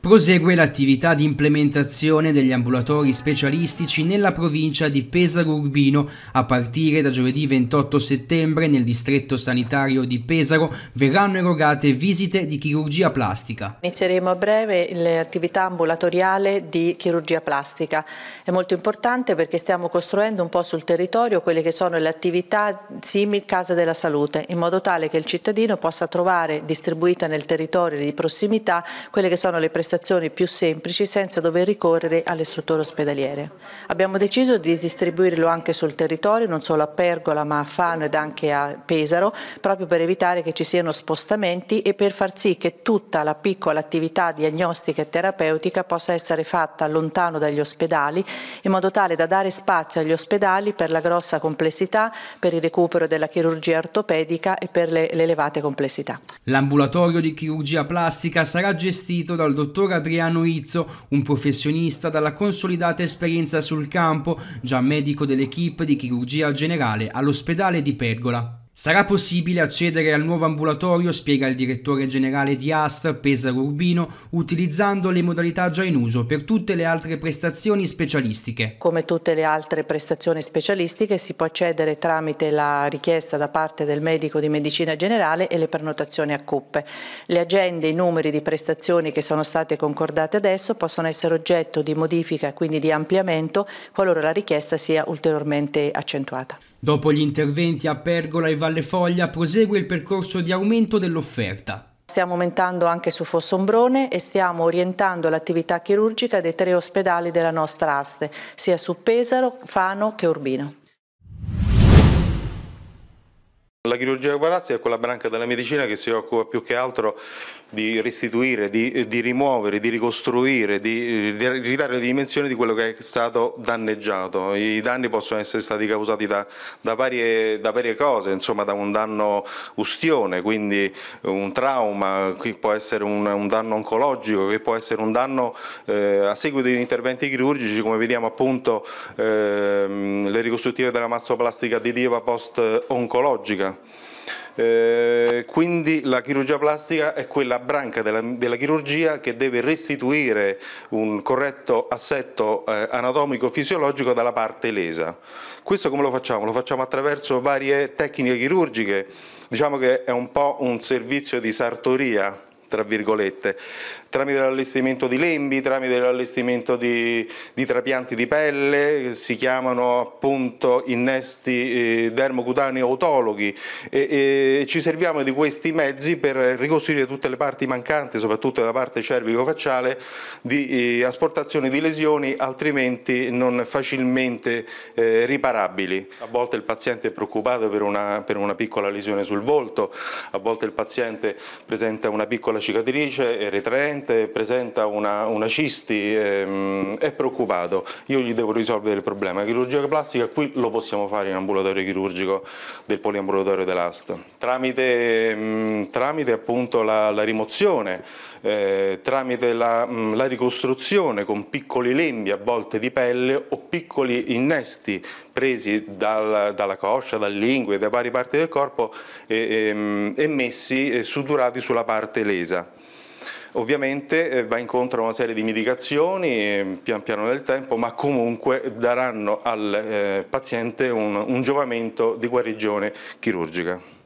Prosegue l'attività di implementazione degli ambulatori specialistici nella provincia di Pesaro Urbino a partire da giovedì 28 settembre nel distretto sanitario di Pesaro verranno erogate visite di chirurgia plastica. Inizieremo a breve l'attività ambulatoriale di chirurgia plastica. È molto importante perché stiamo costruendo un po' sul territorio quelle che sono le attività simili Casa della Salute in modo tale che il cittadino possa trovare distribuite nel territorio di prossimità quelle che sono le prestazioni prestazioni più semplici senza dover ricorrere alle strutture ospedaliere. Abbiamo deciso di distribuirlo anche sul territorio, non solo a Pergola ma a Fano ed anche a Pesaro, proprio per evitare che ci siano spostamenti e per far sì che tutta la piccola attività diagnostica e terapeutica possa essere fatta lontano dagli ospedali in modo tale da dare spazio agli ospedali per la grossa complessità, per il recupero della chirurgia ortopedica e per le, le elevate complessità. L'ambulatorio di chirurgia plastica sarà gestito dal dottor dottor Adriano Izzo, un professionista dalla consolidata esperienza sul campo, già medico dell'equipe di chirurgia generale all'ospedale di Pergola. Sarà possibile accedere al nuovo ambulatorio, spiega il direttore generale di AST Pesaro Urbino, utilizzando le modalità già in uso per tutte le altre prestazioni specialistiche. Come tutte le altre prestazioni specialistiche si può accedere tramite la richiesta da parte del medico di medicina generale e le prenotazioni a coppe. Le agende e i numeri di prestazioni che sono state concordate adesso possono essere oggetto di modifica, quindi di ampliamento, qualora la richiesta sia ulteriormente accentuata. Dopo gli interventi a Pergola e Val Valle Foglia prosegue il percorso di aumento dell'offerta. Stiamo aumentando anche su Fossombrone e stiamo orientando l'attività chirurgica dei tre ospedali della nostra ASTE, sia su Pesaro, Fano che Urbino. La chirurgia di Guarazzi è quella branca della medicina che si occupa più che altro di restituire, di, di, rimuovere, di ricostruire, di, di ridare le dimensioni di quello che è stato danneggiato. I danni possono essere stati causati da, da, varie, da varie, cose, insomma da un danno ustione, quindi un trauma, qui può essere un, un danno oncologico, che può essere un danno eh, a seguito di interventi chirurgici, come vediamo appunto eh, le ricostruttive della mastoplastica additiva post-oncologica. Eh, quindi la chirurgia plastica è quella branca della, della, chirurgia che deve restituire un corretto assetto eh, anatomico-fisiologico dalla parte lesa. Questo come lo facciamo? Lo facciamo attraverso varie tecniche chirurgiche, diciamo che è un po' un servizio di sartoria tra virgolette, tramite l'allestimento di lembi, tramite l'allestimento di, di, trapianti di pelle, si chiamano appunto innesti eh, dermocutanei autologhi e, e, ci serviamo di questi mezzi per ricostruire tutte le parti mancanti, soprattutto la parte cervico-facciale, di eh, asportazione di lesioni altrimenti non facilmente eh, riparabili. A volte il paziente è preoccupato per una, per una piccola lesione sul volto, a volte il paziente presenta una piccola la cicatrice è retraente, presenta una, una cisti, ehm, è preoccupato, io gli devo risolvere il problema. La chirurgia plastica qui lo possiamo fare in ambulatorio chirurgico del poliambulatorio dell'AST, tramite ehm, tramite appunto la, la rimozione, eh, tramite la, mm, la, ricostruzione con piccoli lembi a volte di pelle o piccoli innesti presi dal, dalla coscia, dal lingue, da varie parti del corpo e, e, ehm, e messi e sudurati sulla parte lesa. Ovviamente eh, va incontro a una serie di medicazioni ehm, pian piano nel tempo, ma comunque daranno al eh, paziente un, un giovamento di guarigione chirurgica.